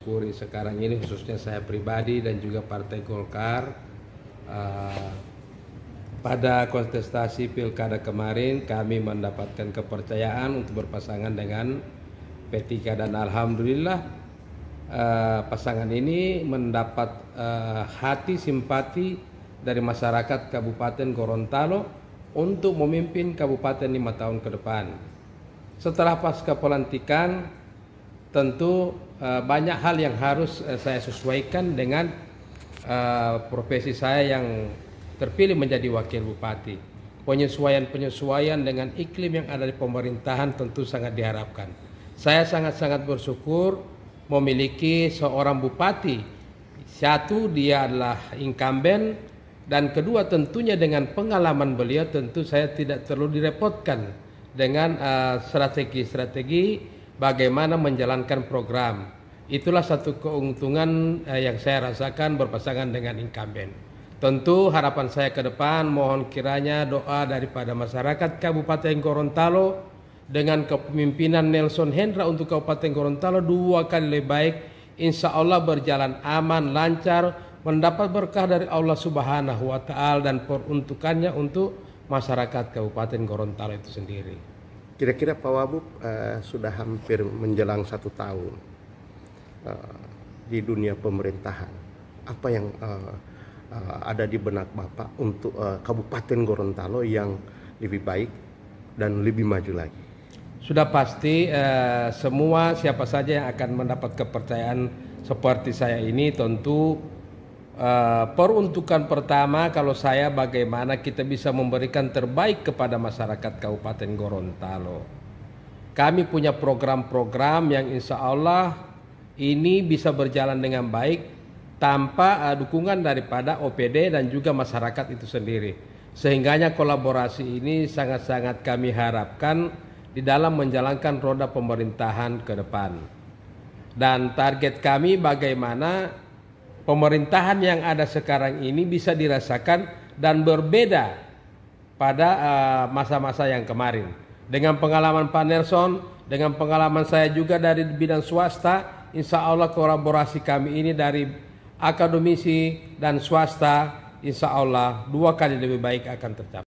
Kuri sekarang ini khususnya saya pribadi dan juga Partai Golkar uh, pada kontestasi pilkada kemarin kami mendapatkan kepercayaan untuk berpasangan dengan P3 dan Alhamdulillah uh, pasangan ini mendapat uh, hati simpati dari masyarakat Kabupaten Gorontalo untuk memimpin kabupaten lima tahun ke depan. Setelah pasca pelantikan, tentu eh, banyak hal yang harus eh, saya sesuaikan dengan eh, profesi saya yang terpilih menjadi wakil bupati. Penyesuaian-penyesuaian dengan iklim yang ada di pemerintahan tentu sangat diharapkan. Saya sangat-sangat bersyukur memiliki seorang bupati. Satu, dia adalah incumbent dan kedua tentunya dengan pengalaman beliau tentu saya tidak perlu direpotkan dengan strategi-strategi uh, -strategi bagaimana menjalankan program. Itulah satu keuntungan eh, yang saya rasakan berpasangan dengan incumbent. Tentu harapan saya ke depan mohon kiranya doa daripada masyarakat Kabupaten Gorontalo dengan kepemimpinan Nelson Hendra untuk Kabupaten Gorontalo dua kali lebih baik insya Allah berjalan aman, lancar, mendapat berkah dari Allah Subhanahu wa Ta'ala dan peruntukannya untuk masyarakat Kabupaten Gorontalo itu sendiri. Kira-kira Pak Wabub uh, sudah hampir menjelang satu tahun uh, di dunia pemerintahan. Apa yang uh, uh, ada di benak Bapak untuk uh, Kabupaten Gorontalo yang lebih baik dan lebih maju lagi? Sudah pasti uh, semua siapa saja yang akan mendapat kepercayaan seperti saya ini tentu Eh, peruntukan pertama kalau saya bagaimana kita bisa memberikan terbaik kepada masyarakat Kabupaten Gorontalo. Kami punya program-program yang insya Allah ini bisa berjalan dengan baik tanpa uh, dukungan daripada OPD dan juga masyarakat itu sendiri. Sehingganya kolaborasi ini sangat-sangat kami harapkan di dalam menjalankan roda pemerintahan ke depan. Dan target kami bagaimana pemerintahan yang ada sekarang ini bisa dirasakan dan berbeda pada eh, masa-masa yang kemarin. Dengan pengalaman Pak Nelson, dengan pengalaman saya juga dari bidang swasta, insya Allah kolaborasi kami ini dari akademisi dan swasta, insya Allah dua kali lebih baik akan tercapai.